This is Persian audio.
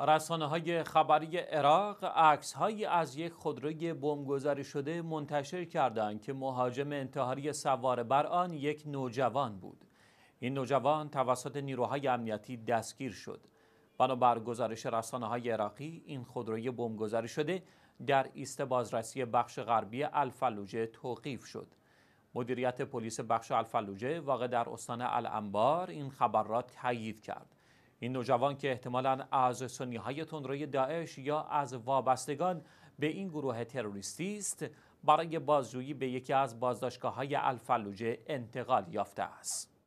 رسانه های خبری عراق عکس از یک خودروی بمبگذاری شده منتشر کردند که مهاجم انتحاری سوار بر آن یک نوجوان بود این نوجوان توسط نیروهای امنیتی دستگیر شد بنابر گزارش رسانه های عراقی این خودروی بمبگذاری شده در ایست بازرسی بخش غربی الفلوجه توقیف شد مدیریت پلیس بخش الفلوجه واقع در استان الانبار این خبر را تایید کرد این نوجوان که احتمالا از سنی های تندروی داعش یا از وابستگان به این گروه تروریستی است برای بازجویی به یکی از بازداشتگاه های الفلوجه انتقال یافته است.